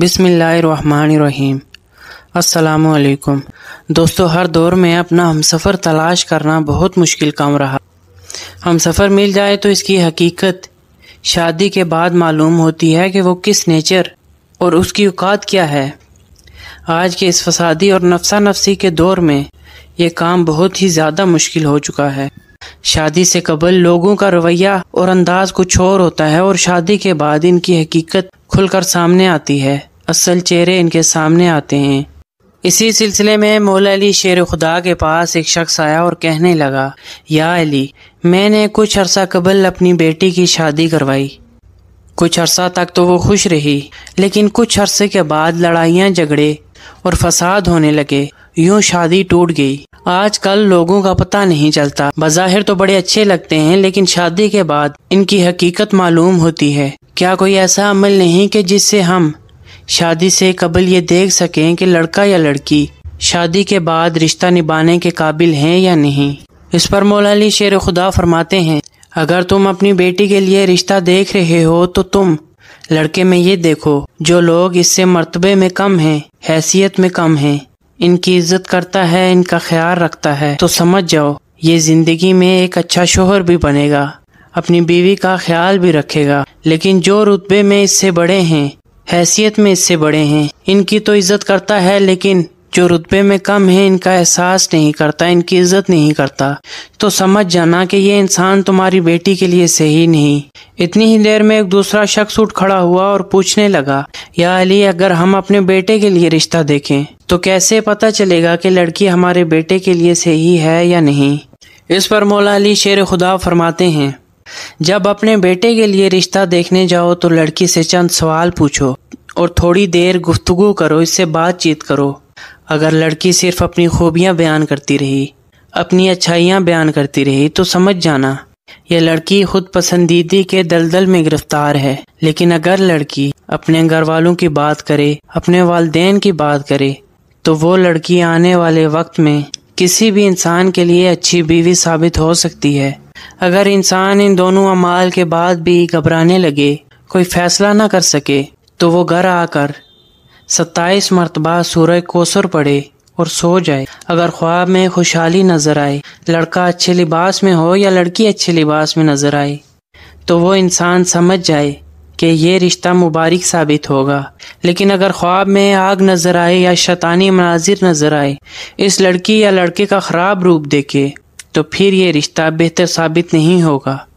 बिसमीम् असलकुम दोस्तों हर दौर में अपना हम सफ़र तलाश करना बहुत मुश्किल काम रहा हम सफ़र मिल जाए तो इसकी हकीकत शादी के बाद मालूम होती है कि वो किस नेचर और उसकी औकात क्या है आज के इस फसादी और नफसा नफसी के दौर में ये काम बहुत ही ज़्यादा मुश्किल हो चुका है शादी से कबल लोगों का रवैया और अंदाज कुछ और होता है और शादी के बाद इनकी हकीकत खुलकर सामने आती है असल चेहरे इनके सामने आते हैं इसी सिलसिले में मौला अली शेर खुदा के पास एक शख्स आया और कहने लगा या अली मैंने कुछ अरसा कबल अपनी बेटी की शादी करवाई कुछ अरसा तक तो वो खुश रही लेकिन कुछ अरसे के बाद लड़ाइयाँ झगड़े और फसाद होने लगे यूं शादी टूट गई आजकल लोगों का पता नहीं चलता बज़ाहिर तो बड़े अच्छे लगते हैं लेकिन शादी के बाद इनकी हकीकत मालूम होती है क्या कोई ऐसा अमल नहीं कि जिससे हम शादी से कबल ये देख सकें कि लड़का या लड़की शादी के बाद रिश्ता निभाने के काबिल हैं या नहीं इस पर मौलानी शेर खुदा फरमाते हैं अगर तुम अपनी बेटी के लिए रिश्ता देख रहे हो तो तुम लड़के में ये देखो जो लोग इससे मरतबे में कम हैं हैसियत में कम हैं इनकी इज्जत करता है इनका ख्याल रखता है तो समझ जाओ ये ज़िंदगी में एक अच्छा शोहर भी बनेगा अपनी बीवी का ख्याल भी रखेगा लेकिन जो रुतबे में इससे बड़े हैं हैसियत में इससे बड़े हैं इनकी तो इज्जत करता है लेकिन जो रुतबे में कम है इनका एहसास नहीं करता इनकी इज्जत नहीं करता तो समझ जाना कि ये इंसान तुम्हारी बेटी के लिए सही नहीं इतनी ही देर में एक दूसरा शख्स उठ खड़ा हुआ और पूछने लगा या अली अगर हम अपने बेटे के लिए रिश्ता देखें तो कैसे पता चलेगा कि लड़की हमारे बेटे के लिए सही है या नहीं इस पर मौला अली शेर खुदा फरमाते हैं जब अपने बेटे के लिए रिश्ता देखने जाओ तो लड़की से चंद सवाल पूछो और थोड़ी देर गुफ्तगु करो इससे बातचीत करो अगर लड़की सिर्फ अपनी खूबियाँ बयान करती रही अपनी अच्छाइयाँ बयान करती रही तो समझ जाना यह लड़की खुद पसंदीदी के दलदल में गिरफ्तार है लेकिन अगर लड़की अपने घर वालों की बात करे अपने वालदेन की बात करे तो वो लड़की आने वाले वक्त में किसी भी इंसान के लिए अच्छी बीवी साबित हो सकती है अगर इंसान इन दोनों अमाल के बाद भी घबराने लगे कोई फैसला ना कर सके तो वो घर आकर सत्ताईस मरतबा सूरह कोसर पड़े और सो जाए अगर ख्वाब में खुशहाली नज़र आए लड़का अच्छे लिबास में हो या लड़की अच्छे लिबास में नज़र आए तो वो इंसान समझ जाए कि ये रिश्ता मुबारक साबित होगा लेकिन अगर ख्वाब में आग नज़र आए या शैतानी मनाजिर नज़र आए इस लड़की या लड़के का ख़राब रूप देखे तो फिर ये रिश्ता बेहतर साबित नहीं होगा